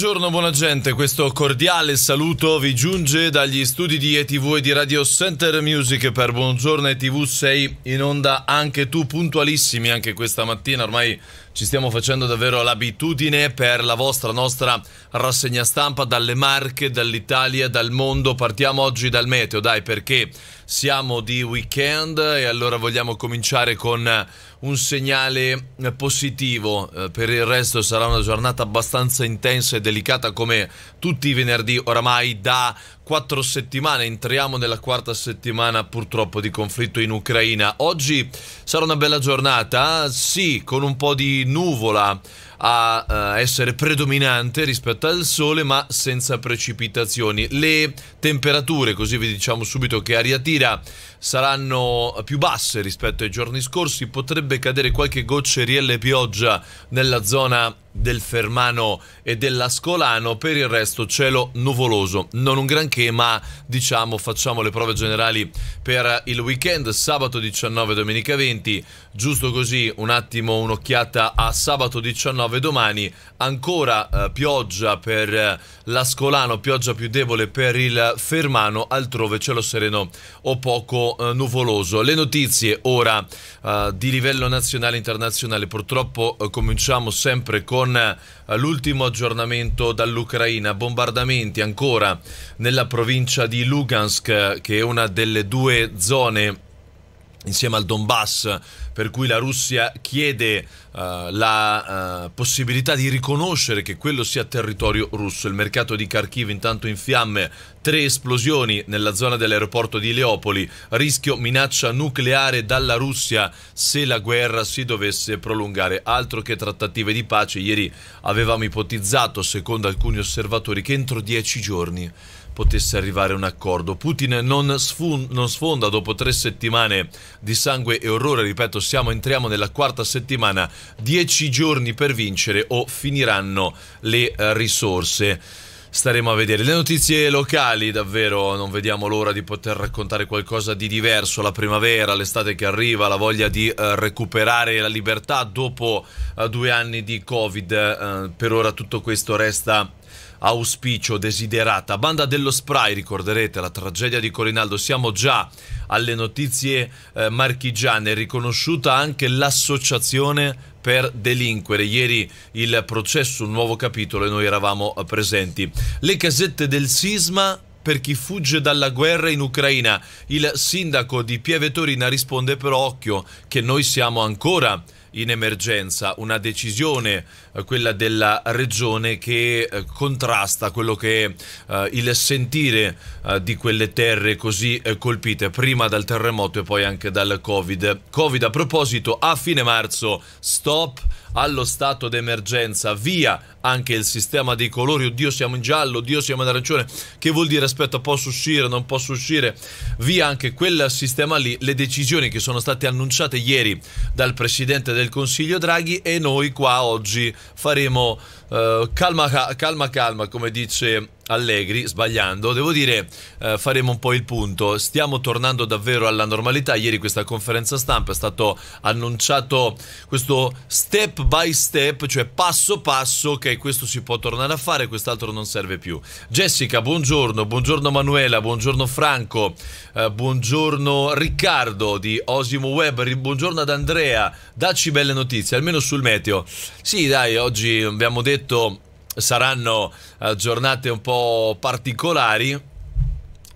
Buongiorno, buona gente, questo cordiale saluto vi giunge dagli studi di ETV e di Radio Center Music per Buongiorno ETV Sei in onda anche tu puntualissimi anche questa mattina, ormai ci stiamo facendo davvero l'abitudine per la vostra nostra rassegna stampa dalle Marche, dall'Italia, dal mondo, partiamo oggi dal meteo, dai perché siamo di weekend e allora vogliamo cominciare con eh, un segnale eh, positivo. Eh, per il resto sarà una giornata abbastanza intensa e delicata come tutti i venerdì oramai da quattro settimane. Entriamo nella quarta settimana purtroppo di conflitto in Ucraina. Oggi sarà una bella giornata, sì, con un po' di nuvola a eh, essere predominante rispetto al sole ma senza precipitazioni. Le temperature, così vi diciamo subito che Ariatira saranno più basse rispetto ai giorni scorsi, potrebbe cadere qualche goccia rielle pioggia nella zona del Fermano e dell'Ascolano, per il resto cielo nuvoloso, non un granché, ma diciamo facciamo le prove generali per il weekend, sabato 19, domenica 20, giusto così un attimo un'occhiata a sabato 19 domani, ancora eh, pioggia per eh, l'Ascolano, pioggia più debole per il Fermano, altrove cielo sereno o poco eh, nuvoloso. Le notizie ora eh, di livello nazionale e internazionale. Purtroppo eh, cominciamo sempre con eh, l'ultimo aggiornamento dall'Ucraina. Bombardamenti ancora nella provincia di Lugansk, eh, che è una delle due zone insieme al Donbass, per cui la Russia chiede uh, la uh, possibilità di riconoscere che quello sia territorio russo. Il mercato di Kharkiv intanto in fiamme, tre esplosioni nella zona dell'aeroporto di Leopoli, rischio minaccia nucleare dalla Russia se la guerra si dovesse prolungare. Altro che trattative di pace, ieri avevamo ipotizzato, secondo alcuni osservatori, che entro dieci giorni potesse arrivare un accordo. Putin non, non, sfonda dopo tre settimane di sangue e orrore, ripeto, siamo, entriamo nella quarta settimana, dieci giorni per vincere o finiranno le eh, risorse. Staremo a vedere le notizie locali, davvero non vediamo l'ora di poter raccontare qualcosa di diverso, la primavera, l'estate che arriva, la voglia di eh, recuperare la libertà dopo eh, due anni di Covid, eh, per ora tutto questo resta auspicio, desiderata. Banda dello Spray, ricorderete la tragedia di Corinaldo, siamo già alle notizie eh, marchigiane, riconosciuta anche l'associazione per delinquere. Ieri il processo, un nuovo capitolo e noi eravamo eh, presenti. Le casette del sisma per chi fugge dalla guerra in Ucraina. Il sindaco di Pieve Torina risponde però occhio che noi siamo ancora in emergenza, una decisione, eh, quella della regione, che eh, contrasta quello che è eh, il sentire di quelle terre così colpite, prima dal terremoto e poi anche dal Covid. Covid a proposito, a fine marzo, stop allo stato d'emergenza, via anche il sistema dei colori, oddio siamo in giallo, oddio siamo in arancione, che vuol dire aspetta posso uscire, non posso uscire, via anche quel sistema lì, le decisioni che sono state annunciate ieri dal Presidente del Consiglio Draghi e noi qua oggi faremo eh, calma calma, calma come dice Allegri, sbagliando, devo dire eh, faremo un po' il punto, stiamo tornando davvero alla normalità, ieri questa conferenza stampa è stato annunciato questo step by step, cioè passo passo, ok questo si può tornare a fare, quest'altro non serve più. Jessica, buongiorno, buongiorno Manuela, buongiorno Franco, eh, buongiorno Riccardo di Osimo Web, buongiorno ad Andrea, dacci belle notizie, almeno sul meteo. Sì dai, oggi abbiamo detto saranno giornate un po' particolari.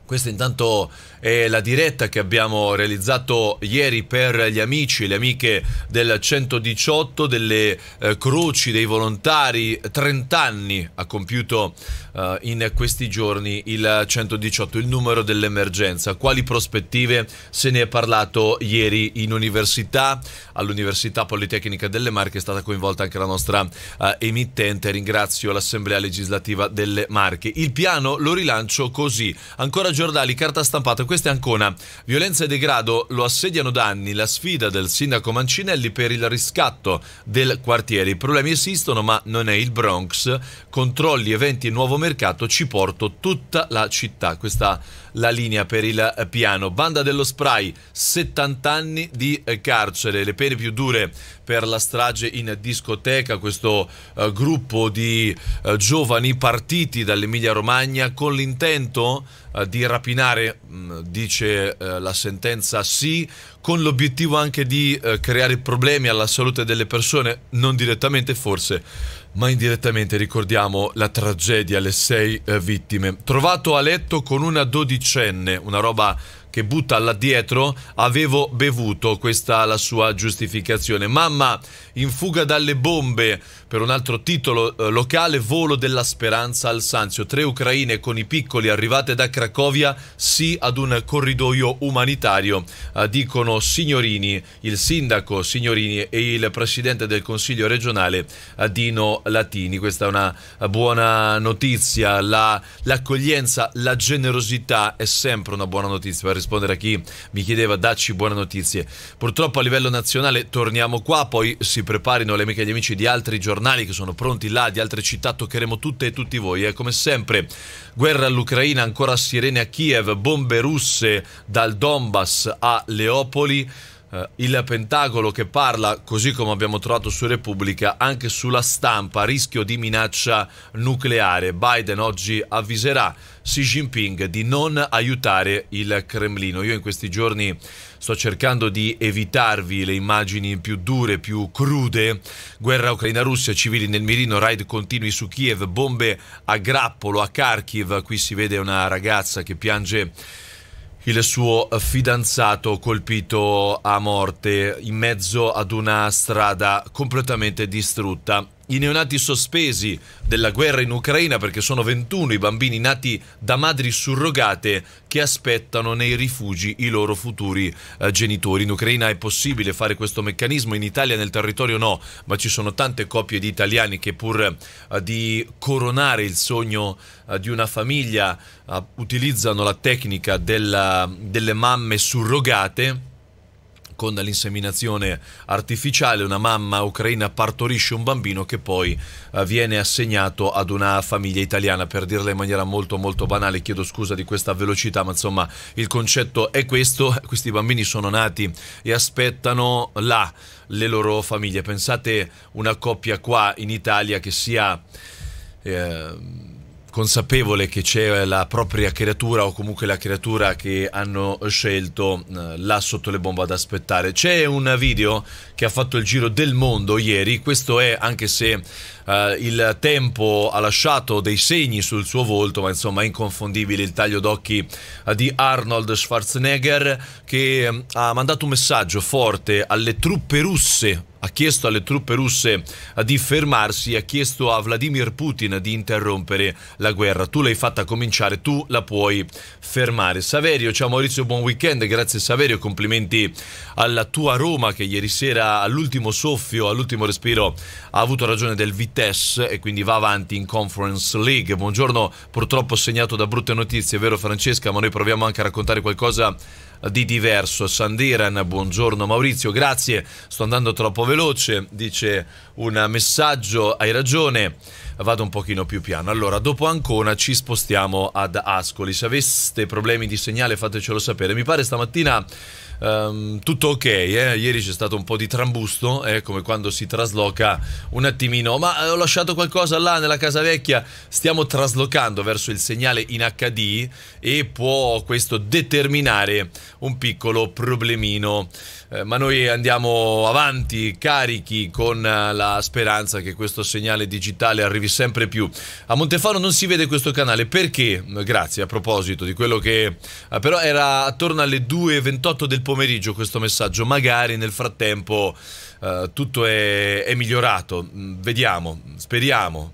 Questo intanto e la diretta che abbiamo realizzato ieri per gli amici e le amiche del 118 delle eh, Croci dei Volontari. 30 anni ha compiuto eh, in questi giorni il 118, il numero dell'emergenza. Quali prospettive se ne è parlato ieri in università? All'Università Politecnica delle Marche è stata coinvolta anche la nostra eh, emittente. Ringrazio l'Assemblea legislativa delle Marche. Il piano lo rilancio così. Ancora giornali, carta stampata questa è Ancona. Violenza e degrado lo assediano da anni. La sfida del sindaco Mancinelli per il riscatto del quartiere. I problemi esistono, ma non è il Bronx. Controlli, eventi e nuovo mercato ci porto tutta la città. Questa la linea per il piano. Banda dello spray, 70 anni di eh, carcere, le pene più dure per la strage in discoteca, questo eh, gruppo di eh, giovani partiti dall'Emilia Romagna con l'intento eh, di rapinare, mm, dice eh, la sentenza sì, con l'obiettivo anche di eh, creare problemi alla salute delle persone, non direttamente forse, ma indirettamente ricordiamo la tragedia, le sei vittime. Trovato a letto con una dodicenne, una roba che butta là dietro, avevo bevuto, questa è la sua giustificazione. Mamma in fuga dalle bombe per un altro titolo eh, locale, volo della speranza al Sanzio. Tre ucraine con i piccoli arrivate da Cracovia, sì ad un corridoio umanitario, eh, dicono Signorini, il sindaco Signorini e il presidente del Consiglio regionale eh, Dino Latini. Questa è una eh, buona notizia, l'accoglienza, la, la generosità è sempre una buona notizia per rispondere a chi mi chiedeva dacci buone notizie. Purtroppo a livello nazionale torniamo qua, poi si preparino le amiche e gli amici di altri giornali che sono pronti là, di altre città, toccheremo tutte e tutti voi. E come sempre, guerra all'Ucraina, ancora sirene a Kiev, bombe russe dal Donbass a Leopoli eh, il Pentagolo che parla, così come abbiamo trovato su Repubblica, anche sulla stampa, rischio di minaccia nucleare. Biden oggi avviserà Xi Jinping di non aiutare il Cremlino. Io in questi giorni sto cercando di evitarvi le immagini più dure, più crude. Guerra Ucraina-Russia, civili nel mirino, raid continui su Kiev, bombe a grappolo a Kharkiv. Qui si vede una ragazza che piange il suo fidanzato colpito a morte in mezzo ad una strada completamente distrutta i neonati sospesi della guerra in Ucraina perché sono 21 i bambini nati da madri surrogate che aspettano nei rifugi i loro futuri eh, genitori. In Ucraina è possibile fare questo meccanismo, in Italia nel territorio no, ma ci sono tante coppie di italiani che pur eh, di coronare il sogno eh, di una famiglia eh, utilizzano la tecnica della, delle mamme surrogate con l'inseminazione artificiale una mamma ucraina partorisce un bambino che poi eh, viene assegnato ad una famiglia italiana, per dirla in maniera molto molto banale, chiedo scusa di questa velocità, ma insomma il concetto è questo, questi bambini sono nati e aspettano là le loro famiglie. Pensate una coppia qua in Italia che sia... Eh, consapevole che c'è la propria creatura o comunque la creatura che hanno scelto eh, là sotto le bombe ad aspettare. C'è un video che ha fatto il giro del mondo ieri, questo è anche se Uh, il tempo ha lasciato dei segni sul suo volto, ma insomma è inconfondibile il taglio d'occhi eh, di Arnold Schwarzenegger che mm, ha mandato un messaggio forte alle truppe russe ha chiesto alle truppe russe eh, di fermarsi, ha chiesto a Vladimir Putin di interrompere la guerra. Tu l'hai fatta cominciare, tu la puoi fermare. Saverio, ciao Maurizio, buon weekend, grazie Saverio, complimenti alla tua Roma che ieri sera all'ultimo soffio, all'ultimo respiro ha avuto ragione del Vitesse e quindi va avanti in Conference League. Buongiorno, purtroppo segnato da brutte notizie, vero Francesca, ma noi proviamo anche a raccontare qualcosa di diverso. Sandiran, buongiorno Maurizio, grazie, sto andando troppo veloce, dice un messaggio, hai ragione, vado un pochino più piano. Allora, dopo Ancona ci spostiamo ad Ascoli, se aveste problemi di segnale fatecelo sapere. Mi pare stamattina um, tutto ok, eh? ieri c'è stato un po' di trambusto, eh? come quando si trasloca un attimino, ma eh, ho lasciato qualcosa là nella casa vecchia, stiamo traslocando verso il segnale in HD e può questo determinare un piccolo problemino. Eh, ma noi andiamo avanti carichi con eh, la speranza che questo segnale digitale arrivi sempre più. A Montefano non si vede questo canale perché, grazie a proposito di quello che però era attorno alle 2.28 del pomeriggio, pomeriggio questo messaggio, magari nel frattempo eh, tutto è, è migliorato, mm, vediamo, speriamo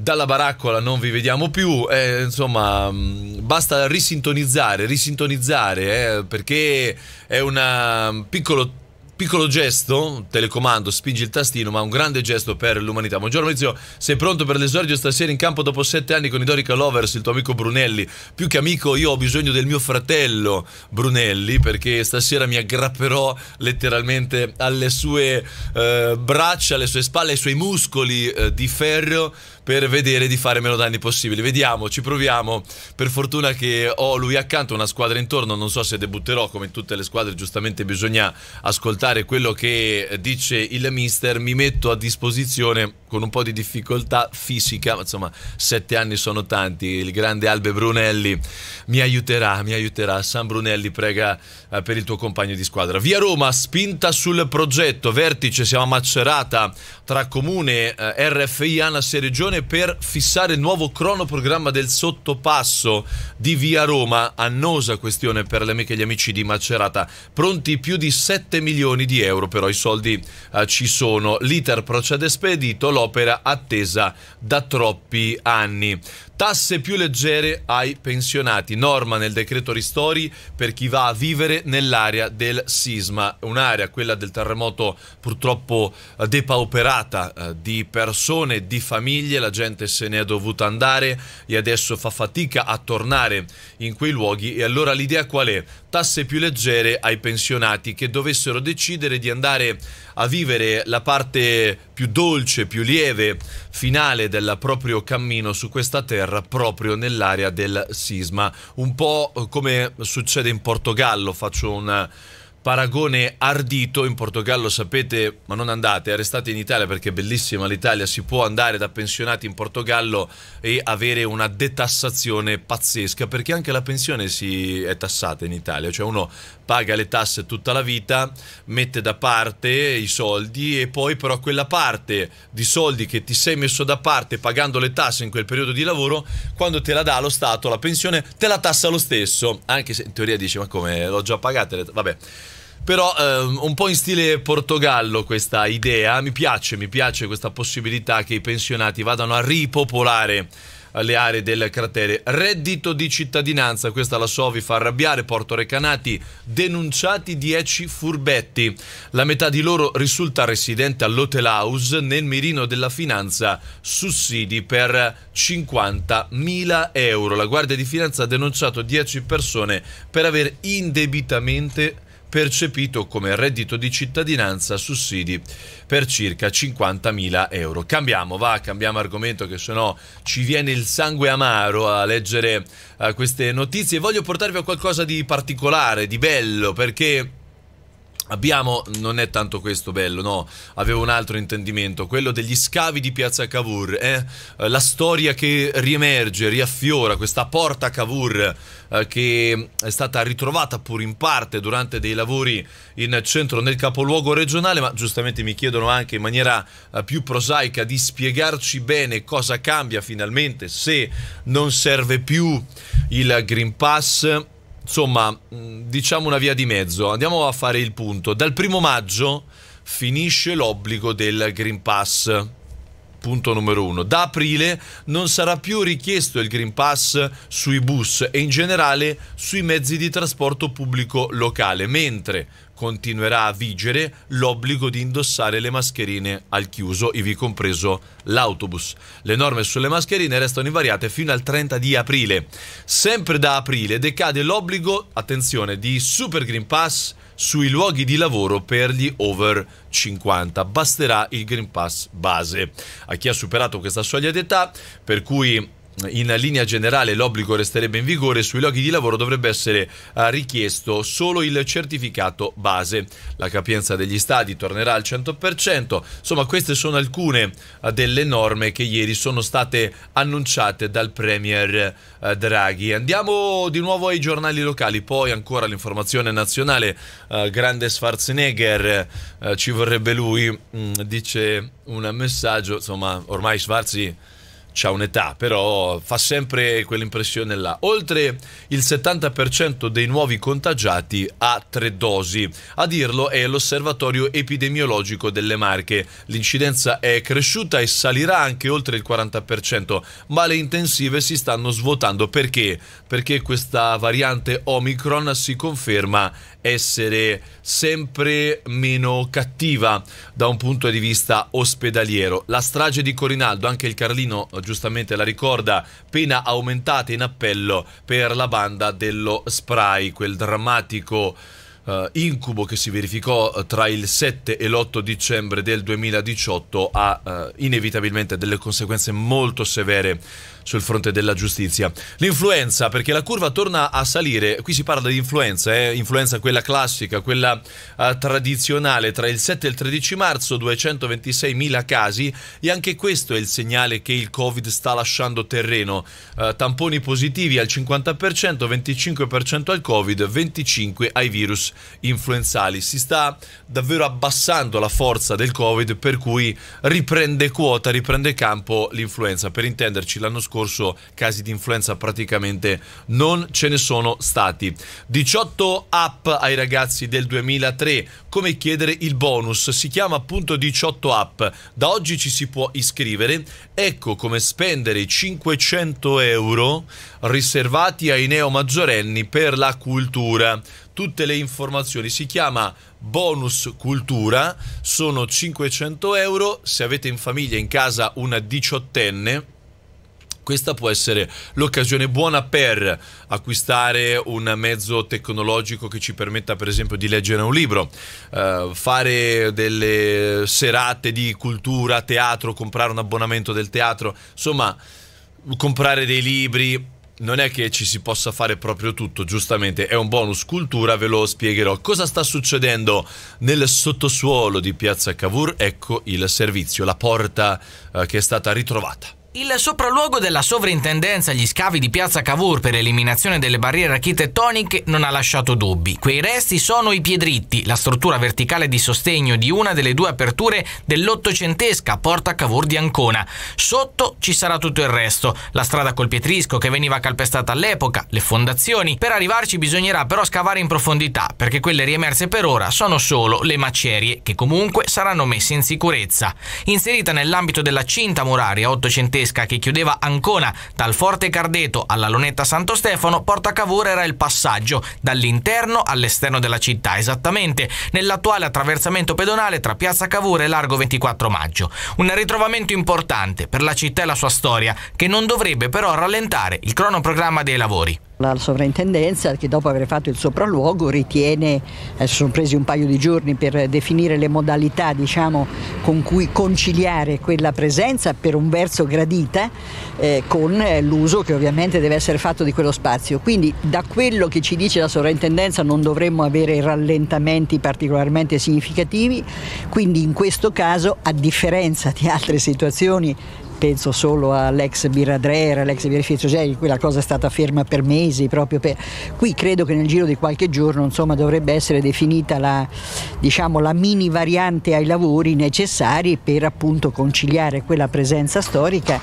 dalla baraccola non vi vediamo più, eh, insomma mm, basta risintonizzare, risintonizzare eh, perché è un mm, piccolo piccolo gesto, telecomando, spingi il tastino, ma un grande gesto per l'umanità. Buongiorno Maurizio, sei pronto per l'esordio stasera in campo dopo sette anni con i Dorica Lovers, il tuo amico Brunelli? Più che amico io ho bisogno del mio fratello Brunelli perché stasera mi aggrapperò letteralmente alle sue eh, braccia, alle sue spalle, ai suoi muscoli eh, di ferro per vedere di fare meno danni possibili. Vediamo, ci proviamo. Per fortuna che ho lui accanto, una squadra intorno, non so se debutterò come tutte le squadre, giustamente bisogna ascoltare quello che dice il mister. Mi metto a disposizione con un po' di difficoltà fisica, insomma sette anni sono tanti, il grande Albe Brunelli mi aiuterà, mi aiuterà. San Brunelli prega eh, per il tuo compagno di squadra. Via Roma, spinta sul progetto, vertice, siamo a Macerata tra comune, eh, RFI, ANAS e Regione riunione per fissare il nuovo cronoprogramma del sottopasso di Via Roma, annosa questione per le amiche e gli amici di Macerata. Pronti più di 7 milioni di euro, però i soldi eh, ci sono. L'iter procede spedito, l'opera attesa da troppi anni. Tasse più leggere ai pensionati, norma nel decreto ristori per chi va a vivere nell'area del sisma, un'area, quella del terremoto purtroppo eh, depauperata eh, di persone, di famiglie, la gente se ne è dovuta andare e adesso fa fatica a tornare in quei luoghi e allora l'idea qual è? Tasse più leggere ai pensionati che dovessero decidere di andare a vivere la parte più dolce, più lieve finale del proprio cammino su questa terra proprio nell'area del sisma, un po' come succede in Portogallo, faccio un paragone ardito, in Portogallo sapete, ma non andate, restate in Italia perché è bellissima l'Italia, si può andare da pensionati in Portogallo e avere una detassazione pazzesca perché anche la pensione si è tassata in Italia, cioè uno paga le tasse tutta la vita, mette da parte i soldi e poi però quella parte di soldi che ti sei messo da parte pagando le tasse in quel periodo di lavoro, quando te la dà lo Stato, la pensione te la tassa lo stesso, anche se in teoria dici ma come l'ho già pagata, vabbè però ehm, un po' in stile Portogallo questa idea, mi piace, mi piace questa possibilità che i pensionati vadano a ripopolare le aree del cratere. Reddito di cittadinanza, questa la so vi fa arrabbiare, Porto Recanati, denunciati 10 furbetti. La metà di loro risulta residente all'Hotel House nel mirino della finanza, sussidi per 50.000 euro. La Guardia di Finanza ha denunciato 10 persone per aver indebitamente percepito come reddito di cittadinanza sussidi per circa 50.000 euro. Cambiamo, va, cambiamo argomento che sennò ci viene il sangue amaro a leggere uh, queste notizie. Voglio portarvi a qualcosa di particolare, di bello, perché Abbiamo, non è tanto questo bello, no, avevo un altro intendimento, quello degli scavi di piazza Cavour, eh. eh? la storia che riemerge, riaffiora, questa porta Cavour eh, che è stata ritrovata pur in parte durante dei lavori in centro nel capoluogo regionale, ma giustamente mi chiedono anche in maniera eh, più prosaica di spiegarci bene cosa cambia finalmente se non serve più il Green Pass insomma, mm, diciamo una via di mezzo. Andiamo a fare il punto. Dal primo maggio finisce l'obbligo del Green Pass. Punto numero uno. Da aprile non sarà più richiesto il Green Pass sui bus e in generale sui mezzi di trasporto pubblico locale, mentre continuerà a vigere l'obbligo di indossare le mascherine al chiuso, ivi compreso l'autobus. Le norme sulle mascherine restano invariate fino al 30 di aprile. Sempre da aprile decade l'obbligo, attenzione, di Super Green Pass sui luoghi di lavoro per gli over 50. Basterà il Green Pass base. A chi ha superato questa soglia d'età, per cui in linea generale l'obbligo resterebbe in vigore, sui luoghi di lavoro dovrebbe essere eh, richiesto solo il certificato base. La capienza degli stadi tornerà al 100%. Insomma, queste sono alcune eh, delle norme che ieri sono state annunciate dal Premier eh, Draghi. Andiamo di nuovo ai giornali locali, poi ancora l'informazione nazionale. grande Schwarzenegger, ci vorrebbe lui, mm, dice un messaggio. Insomma, ormai Schwarzi c'ha un'età, però fa sempre quell'impressione là. Oltre il 70% dei nuovi contagiati ha tre dosi. A dirlo è l'Osservatorio Epidemiologico delle Marche. L'incidenza è cresciuta e salirà anche oltre il 40%, ma le intensive si stanno svuotando. Perché? Perché questa variante Omicron si conferma essere sempre meno cattiva da un punto di vista ospedaliero. La strage di Corinaldo, anche il Carlino giustamente la ricorda, pena aumentata in appello per la banda dello spray, quel drammatico uh, incubo che si verificò eh, tra il 7 e l'8 dicembre del 2018 ha uh, inevitabilmente delle conseguenze molto severe sul fronte della giustizia. L'influenza, perché la curva torna a salire, qui si parla di influenza, eh? influenza quella classica, quella uh, tradizionale, tra il 7 e il 13 marzo 226.000 casi e anche questo è il segnale che il Covid sta lasciando terreno. Uh, tamponi positivi al 50%, 25% al Covid, 25% ai virus influenzali. Si sta davvero abbassando la forza del Covid per cui riprende quota, riprende campo l'influenza. Per intenderci, l'anno scorso casi di influenza praticamente non ce ne sono stati. 18 app ai ragazzi del 2003, come chiedere il bonus, si chiama appunto 18 app. Da oggi ci si può iscrivere. Ecco come spendere 500 euro riservati ai neo maggiorenni per la cultura tutte le informazioni. Si chiama Bonus Cultura, sono 500 euro. Se avete in famiglia, in casa, una diciottenne, questa può essere l'occasione buona per acquistare un mezzo tecnologico che ci permetta per esempio di leggere un libro, eh, fare delle serate di cultura, teatro, comprare un abbonamento del teatro, insomma comprare dei libri, non è che ci si possa fare proprio tutto, giustamente, è un bonus cultura, ve lo spiegherò. Cosa sta succedendo nel sottosuolo di Piazza Cavour? Ecco il servizio, la porta eh, che è stata ritrovata. Il sopralluogo della sovrintendenza agli scavi di Piazza Cavour per eliminazione delle barriere architettoniche non ha lasciato dubbi. Quei resti sono i piedritti, la struttura verticale di sostegno di una delle due aperture dell'ottocentesca Porta Cavour di Ancona. Sotto ci sarà tutto il resto, la strada col pietrisco che veniva calpestata all'epoca, le fondazioni. Per arrivarci bisognerà però scavare in profondità, perché quelle riemerse per ora sono solo le macerie, che comunque saranno messe in sicurezza. Inserita nell'ambito della cinta muraria ottocentesca gigantesca che chiudeva Ancona dal Forte Cardeto alla Lunetta Santo Stefano, Porta Cavour era il passaggio dall'interno all'esterno della città, esattamente nell'attuale attraversamento pedonale tra Piazza Cavour e Largo 24 Maggio. Un ritrovamento importante per la città e la sua storia, che non dovrebbe però rallentare il cronoprogramma dei lavori. La sovrintendenza che dopo aver fatto il sopralluogo ritiene, eh, sono presi un paio di giorni per definire le modalità diciamo, con cui conciliare quella presenza per un verso gradita eh, con eh, l'uso che ovviamente deve essere fatto di quello spazio. Quindi da quello che ci dice la sovrintendenza non dovremmo avere rallentamenti particolarmente significativi, quindi in questo caso a differenza di altre situazioni penso solo all'ex Biradrera, all'ex Birefizio Gei, cioè, in cui cosa è stata ferma per mesi, per... qui credo che nel giro di qualche giorno insomma, dovrebbe essere definita la, diciamo, la mini variante ai lavori necessari per appunto conciliare quella presenza storica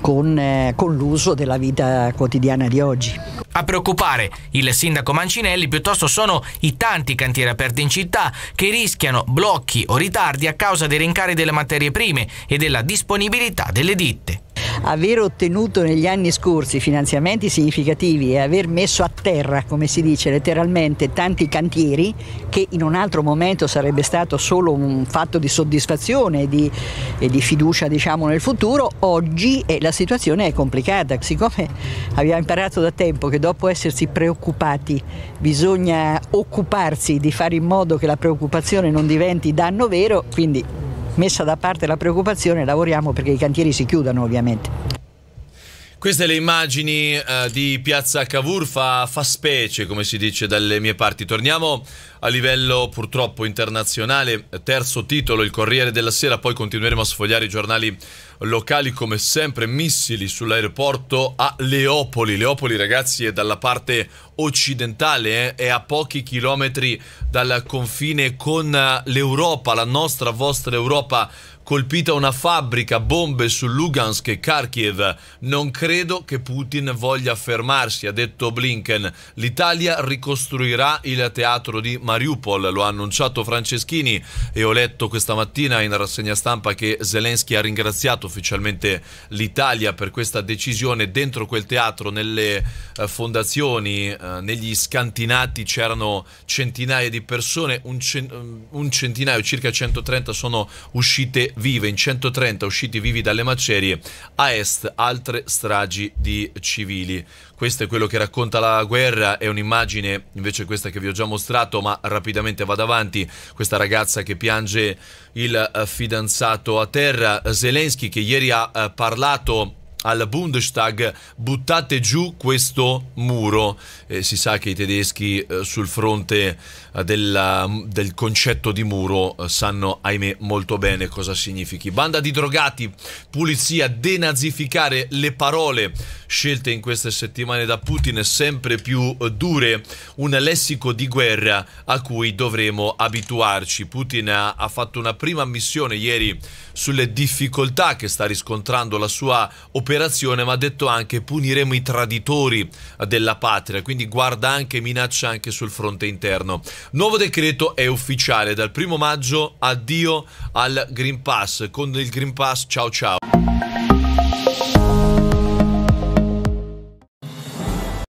con, eh, con l'uso della vita quotidiana di oggi. A preoccupare il sindaco Mancinelli piuttosto sono i tanti cantieri aperti in città che rischiano blocchi o ritardi a causa dei rincari delle materie prime e della disponibilità delle ditte aver ottenuto negli anni scorsi finanziamenti significativi e aver messo a terra, come si dice letteralmente, tanti cantieri che in un altro momento sarebbe stato solo un fatto di soddisfazione e di, e di fiducia diciamo, nel futuro, oggi eh, la situazione è complicata. Siccome abbiamo imparato da tempo che dopo essersi preoccupati bisogna occuparsi di fare in modo che la preoccupazione non diventi danno vero, quindi messa da parte la preoccupazione, lavoriamo perché i cantieri si chiudano ovviamente. Queste le immagini eh, di Piazza Cavour fa, fa, specie, come si dice dalle mie parti. Torniamo a livello purtroppo internazionale, terzo titolo, il Corriere della Sera, poi continueremo a sfogliare i giornali locali come sempre, missili sull'aeroporto a Leopoli. Leopoli ragazzi è dalla parte occidentale, eh? è a pochi chilometri dal confine con eh, l'Europa, la nostra, vostra Europa colpita una fabbrica, bombe su Lugansk e Kharkiv. Non credo che Putin voglia fermarsi, ha detto Blinken. L'Italia ricostruirà il teatro di Mariupol, lo ha annunciato Franceschini e ho letto questa mattina in rassegna stampa che Zelensky ha ringraziato ufficialmente l'Italia per questa decisione. Dentro quel teatro, nelle eh, fondazioni, eh, negli scantinati c'erano centinaia di persone, un, mm, centinaio, circa 130 sono uscite vive in 130 usciti vivi dalle macerie, a est altre stragi di civili. Questo è quello che racconta la guerra, è un'immagine invece questa che vi ho già mostrato, ma rapidamente vado avanti, questa ragazza che piange il eh, fidanzato a terra, Zelensky che ieri ha eh, parlato al Bundestag buttate giù questo muro. Eh, si sa che i tedeschi eh, sul fronte eh, della, del concetto di muro eh, sanno, ahimè, molto bene cosa significhi. Banda di drogati, pulizia, denazificare le parole scelte in queste settimane da Putin sempre più eh, dure, un lessico di guerra a cui dovremo abituarci. Putin ha, ha fatto una prima missione ieri sulle difficoltà che sta riscontrando la sua operazione operazione, ma ha detto anche puniremo i traditori della patria, quindi guarda anche, minaccia anche sul fronte interno. Nuovo decreto è ufficiale, dal primo maggio addio al Green Pass, con il Green Pass ciao ciao.